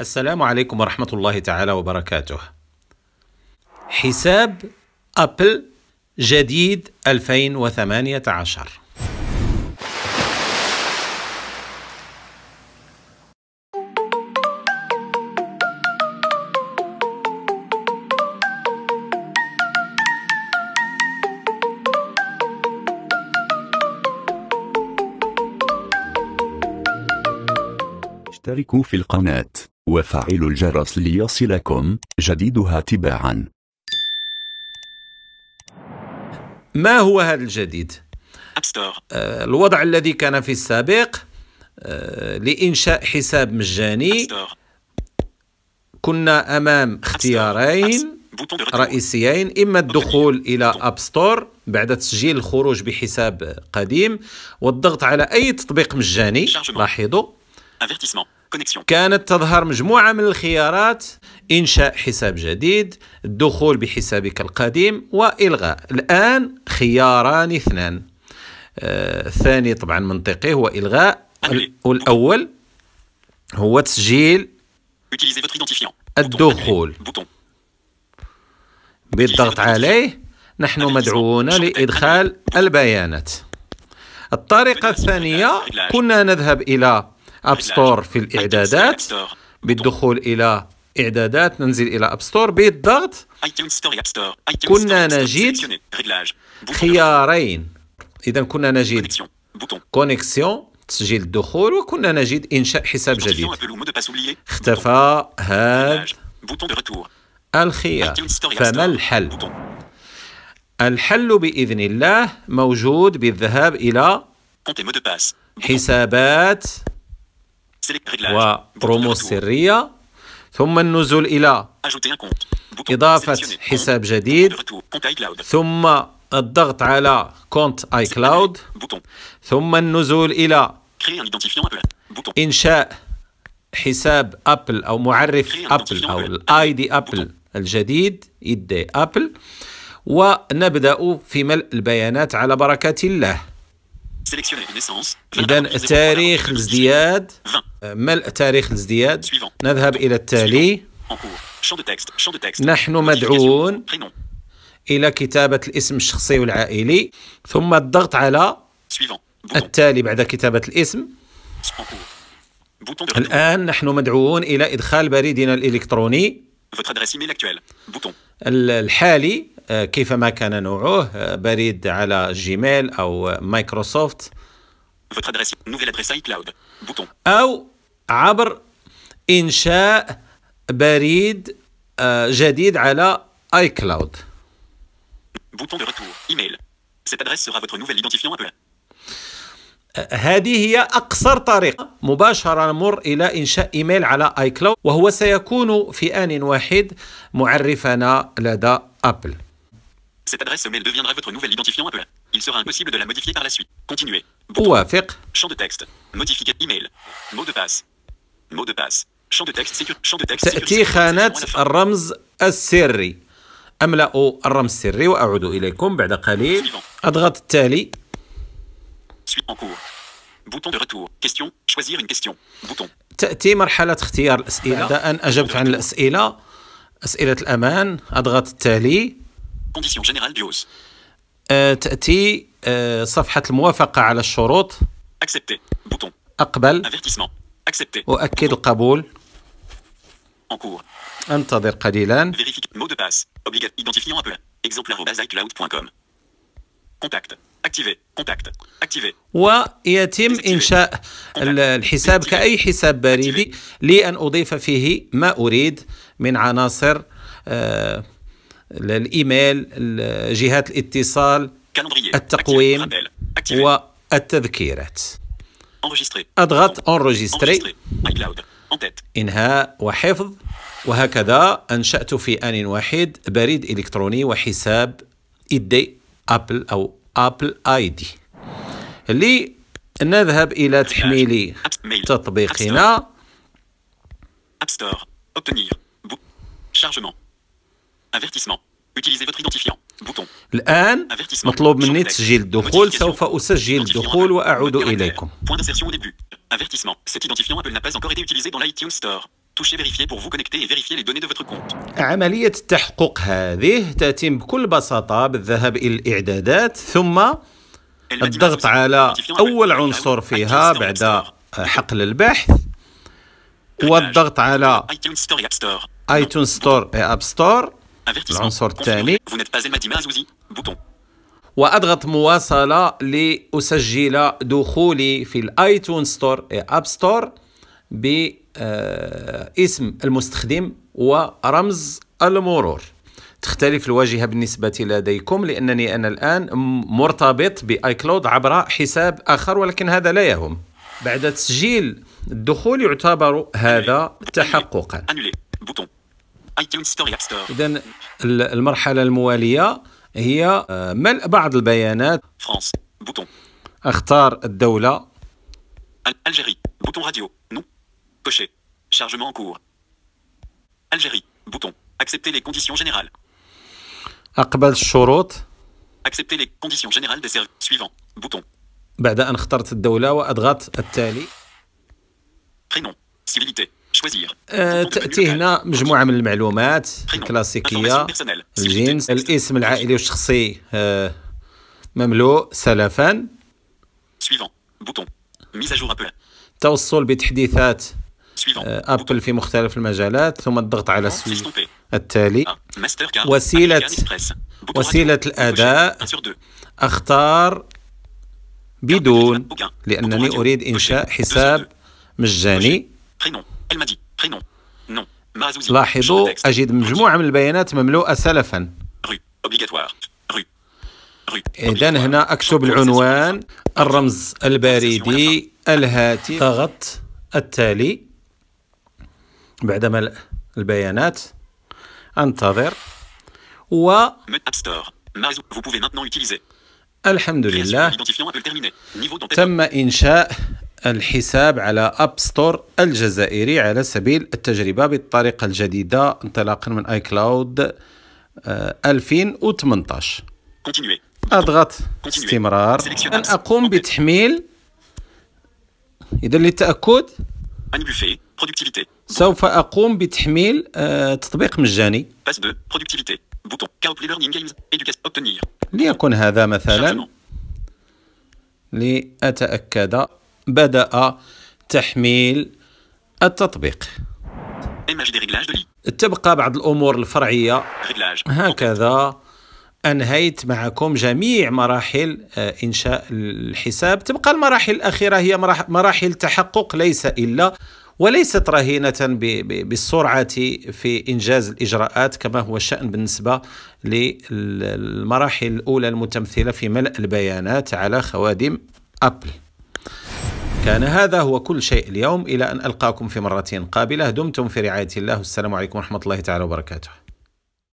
السلام عليكم ورحمة الله تعالى وبركاته. حساب أبل جديد 2018 اشتركوا في القناة وفعلوا الجرس ليصلكم جديدها تباعا ما هو هذا الجديد؟ آه، الوضع الذي كان في السابق آه، لإنشاء حساب مجاني كنا أمام اختيارين رئيسيين إما الدخول إلى أب ستور بعد تسجيل الخروج بحساب قديم والضغط على أي تطبيق مجاني لاحظوا كانت تظهر مجموعة من الخيارات إنشاء حساب جديد الدخول بحسابك القديم وإلغاء الآن خياران اثنان آه، الثاني طبعا منطقي هو إلغاء والأول هو تسجيل الدخول بالضغط عليه نحن مدعوون لإدخال البيانات الطريقة الثانية كنا نذهب إلى اب ستور في الاعدادات بالدخول الى اعدادات ننزل الى اب ستور بالضغط كنا نجد خيارين اذا كنا نجد كونيكسيون تسجيل الدخول وكنا نجد انشاء حساب جديد اختفى هذا الخيار فما الحل الحل باذن الله موجود بالذهاب الى حسابات وبرومو السرية ثم النزول إلى إضافة حساب جديد ثم الضغط على كونت اي كلاود ثم النزول إلى إنشاء حساب أبل أو معرف أبل أو الاي دي أبل الجديد ايدي ابل ونبدأ في ملء البيانات على بركة الله إذا آه، تاريخ الازدياد ملء تاريخ الازدياد نذهب إلى التالي نحن مدعون إلى كتابة الاسم الشخصي والعائلي ثم الضغط على التالي بعد كتابة الاسم الآن نحن مدعوون إلى إدخال بريدنا الإلكتروني Votre adresse email actuelle. Bouton. الحالي كيفما كان نوعه بريد على جيميل أو مايكروسوفت Votre adresse nouvelle adresse iCloud. Bouton. أو عبر إنشاء بريد جديد على iCloud. Bouton de retour. Email. Cette adresse sera votre nouvelle identifiant Apple. هذه هي أقصر طريقة مباشرة نمر إلى إنشاء إيميل على آي كلاود وهو سيكون في آن واحد معرفنا لدى أبل Cette adresse mail deviendra votre nouvel identifiant Apple. Il sera impossible de la modifier par la suite. Continuez. Bouton. Ouafiq. Champ de texte. Modifier email. Mot de passe. Mot de passe. Champ de texte sécur. Champ de texte تأتي خانة الرمز السري. أملأ الرمز السري وأعود إليكم بعد قليل. أضغط التالي. suite en cours. Bouton de retour. Question. Choisir une question. Bouton. تاتي مرحله اختيار الاسئله أن اجبت عن الاسئله اسئله الامان اضغط التالي كونديسيون جينيرال ديوز تاتي أه، صفحه الموافقه على الشروط اكسبتي بوتون اقبل افيرتيسمون اكسبتي اؤكد القبول انكور انتظر قليلا فيريفيك مو دو باس اوبليغات ايدنتيفيون ابل اكزومبل arobase icloud.com كونتاكت ويتم إنشاء الحساب كأي حساب بريدي لي أن أضيف فيه ما أريد من عناصر الإيميل جهات الاتصال التقويم والتذكيرات أضغط انرجستري إنهاء وحفظ وهكذا أنشأت في آن واحد بريد إلكتروني وحساب ايدي أبل أو ابل اي دي لنذهب الى تحميل تطبيقنا App Store. Obtenir. Bou Chargement. Avertissement. Utilisez votre identifiant. Bouton. الآن مطلوب مني تسجيل الدخول سوف أسجل الدخول وأعود إليكم. Point d'insertion au début. Avertissement. Cet identifiant Apple n'a pas encore été utilisé dans l'iTunes Store. touchez vérifier pour vous connecter et vérifier les données de votre compte. عملية التحقق هذه تتم بكل بساطة بالذهاب إلى الإعدادات ثم الضغط على أول ah عنصر فيها بعد حقل البحث والضغط على ايتون ستور اب ستور العنصر الثاني واضغط مواصله لاسجل دخولي في الايتون ستور اي اب ستور باسم المستخدم ورمز المرور تختلف الواجهة بالنسبة لديكم لأنني أنا الآن مرتبط بآي كلاود عبر حساب آخر ولكن هذا لا يهم بعد تسجيل الدخول يعتبر هذا تحققا إذا المرحلة الموالية هي آه، ملء بعض البيانات أختار الدولة الجيري بوتون راديو Chocher. Chargement en cours. Algérie. Bouton. Accepter les conditions générales. Accepter les conditions générales des services. Suivant. Bouton. Bada avoir choisi le douleur ou sur le tali. Prénom. Civilité. Choisir. T'attire. Euh, Majmoire à mes maloumates. La Le nom de la le nom de Suivant. Bouton. Mise à jour. Appel. T'as des de أبل euh, في مختلف المجالات ثم الضغط على السويت التالي وسيلة وسيلة الأداء أختار بدون لأنني أريد إنشاء حساب مجاني لاحظوا أجد مجموعة من البيانات مملوءة سلفا إذا هنا أكتب العنوان الرمز البريدي الهاتف ضغط التالي بعد ملء البيانات انتظر و الحمد لله تم إنشاء الحساب على أب ستور الجزائري على سبيل التجربة بالطريقة الجديدة انطلاقا من اي كلاود 2018 أضغط استمرار أن أقوم بتحميل إذا للتأكد سوف أقوم بتحميل آه، تطبيق مجاني ليكن هذا مثلا لأتأكد بدأ تحميل التطبيق تبقى بعض الأمور الفرعية هكذا أنهيت معكم جميع مراحل آه، إنشاء الحساب تبقى المراحل الأخيرة هي مراحل تحقق ليس إلا وليست رهينة بالسرعة في إنجاز الإجراءات كما هو الشأن بالنسبة للمراحل الأولى المتمثلة في ملء البيانات على خوادم أبل كان هذا هو كل شيء اليوم إلى أن ألقاكم في مرة قابلة دمتم في رعاية الله والسلام عليكم ورحمة الله تعالى وبركاته